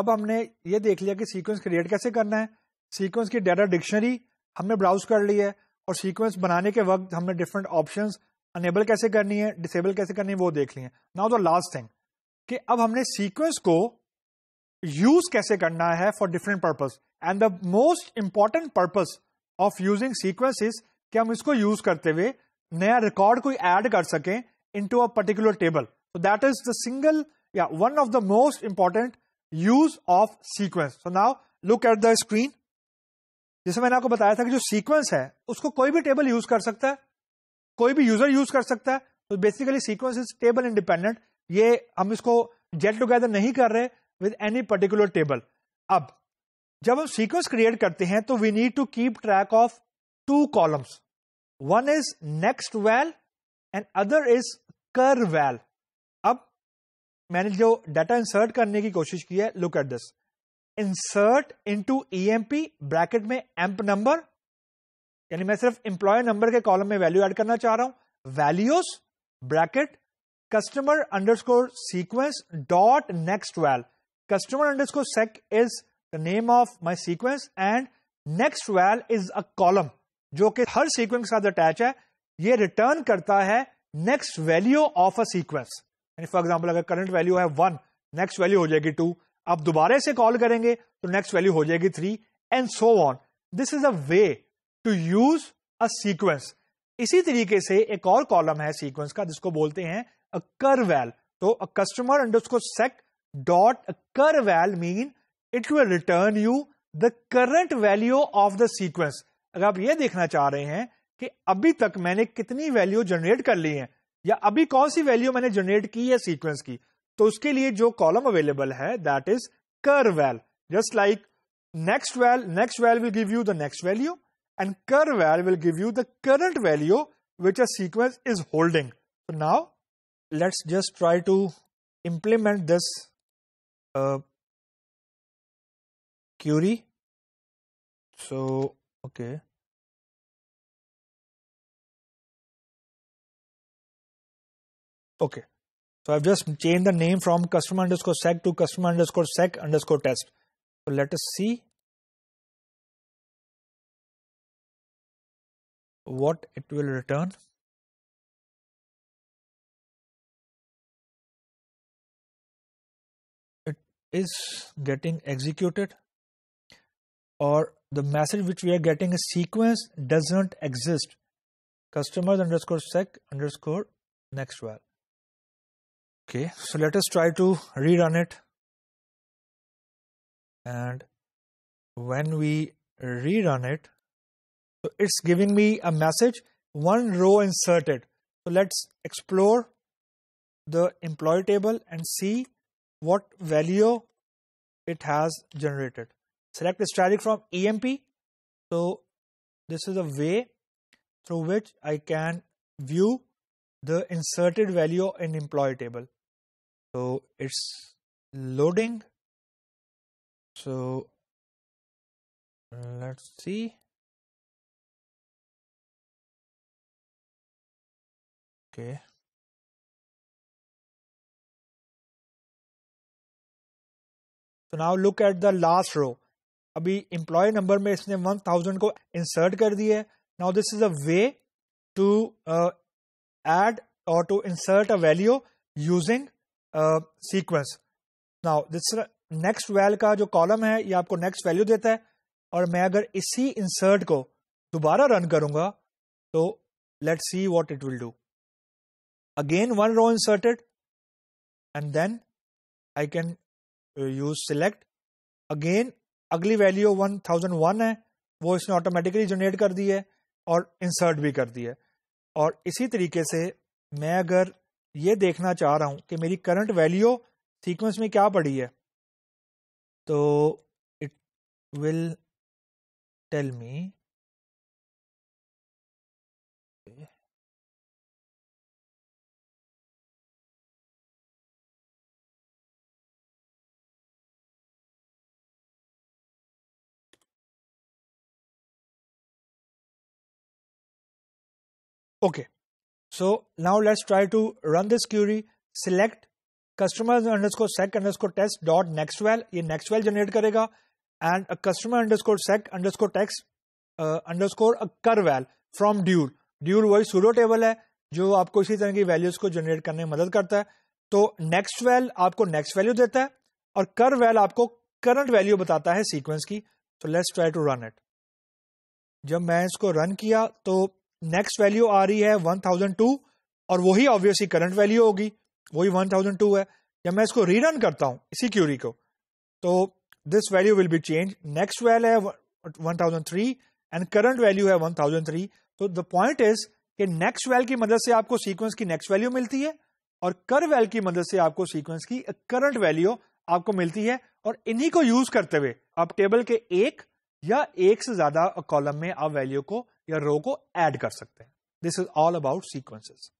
अब हमने ये देख लिया कि सीक्वेंस क्रिएट कैसे करना है सीक्वेंस की डेटा डिक्शनरी हमने ब्राउज कर ली है और सीक्वेंस बनाने के वक्त हमने डिफरेंट ऑप्शन अनेबल कैसे करनी है डिसेबल कैसे करनी है वो देख लिया है नाउ द लास्ट थिंग कि अब हमने सीक्वेंस को यूज कैसे करना है for different purpose and the most important purpose of using is कि हम इसको यूज करते हुए नया रिकॉर्ड कोई ऐड कर सकें into a particular table that is the single या one of the most important use of sequence तो now look at the screen जैसे मैंने आपको बताया था कि जो सीक्वेंस है उसको कोई भी टेबल यूज कर सकता है कोई भी यूजर यूज कर सकता है तो basically sequence is table independent ये हम इसको जेट टुगेदर नहीं कर रहे विद एनी पर्टिकुलर टेबल अब जब हम सीक्वेंस क्रिएट करते हैं तो we need to keep track of two columns one is next val and other is curr val मैंने जो डाटा इंसर्ट करने की कोशिश की है look at this insert in into EMP bracket में एम्प नंबर यानी मैं सिर्फ इंप्लॉय नंबर के कॉलम में वैल्यू एड करना चाह रहा हूं values bracket customer underscore sequence dot next val customer underscore seq is the name of my sequence and next val is a column जो कि हर सीक्वेंस के साथ अटैच है ये रिटर्न करता है next value of a sequence यानी for example अगर करंट वैल्यू है वन नेक्स्ट वैल्यू हो जाएगी टू आप दोबारा से कॉल करेंगे तो नेक्स्ट वैल्यू हो जाएगी three and so on this is a way to use a sequence इसी तरीके से एक और कॉलम है सीक्वेंस का जिसको बोलते हैं अ कर वैल तो uh customer underscore seq dot uh curr val mean it will return you the current value of the sequence अगर आप ये देखना चाह रहे हैं कि अभी तक मैंने कितनी वैल्यू जनरेट कर ली है या अभी कौन सी वैल्यू मैंने जनरेट की है सीक्वेंस की तो उसके लिए जो कॉलम अवेलेबल है that is curr val just like next val next val will give you the next value and curr val will give you the current value which a sequence is holding now let's just try to implement this query so okay Okay. So I've just changed the name from customer underscore sec to customer underscore sec underscore test. So let us see what it will return. It is getting executed or the message which we are getting is sequence doesn't exist. Customers underscore sec underscore next well Okay, so let us try to rerun it. And when we rerun it, so it's giving me a message, one row inserted. So let's explore the employee table and see what value it has generated. Select the static from EMP. So this is a way through which I can view the inserted value in employee table. so it's loading so let's see okay तो now look at the last row अभी employee number में इसने one thousand को insert कर दिया है now this is a way to add और to insert a value using sequence now this next val का जो कॉलम है ये आपको नेक्स्ट वैल्यू देता है और मैं अगर इसी इंसर्ट को दोबारा रन करूंगा तो let see what it will do again one row inserted and then I can use select again अगली वैल्यू वन थाउजेंड वन है वो इसने ऑटोमेटिकली जनरेट कर दी है और इंसर्ट भी कर दी है और इसी तरीके से मैं अगर ये देखना चाह रहा हूं कि मेरी करंट वैल्यू सीक्वेंस में क्या पड़ी है तो it will tell me okay So now let's try to run this query. Select customer underscore sec underscore test dot next nextval. ये well generate करेगा and a customer underscore sec underscore text uh, underscore a cur well from dual. Dual वही pseudo table है जो आपको इसी तरह की values को generate करने में मदद करता है तो next well आपको next value देता है और cur well आपको current value बताता है sequence की So let's try to run it. जब मैं इसको run किया तो नेक्स्ट वैल्यू आ रही है वन थाउजेंड टू और वही ऑब्वियसली करंट वैल्यू होगी वही वन थाउजेंड टू है जब मैं इसको रीरन करता हूं इसी क्यूरी को तो this value will be change next val है one thousand three and current value है वन थाउजेंड थ्री तो द पॉइंट इज कि नेक्स्ट वैल की मदद से आपको सीक्वेंस की नेक्स्ट वैल्यू मिलती है और कर वैल की मदद से आपको सीक्वेंस की करंट वैल्यू आपको मिलती है और इन्हीं को यूज करते हुए आप टेबल के एक या एक से ज्यादा कॉलम में आप वैल्यू को या रो को एड कर सकते हैं this is all about sequences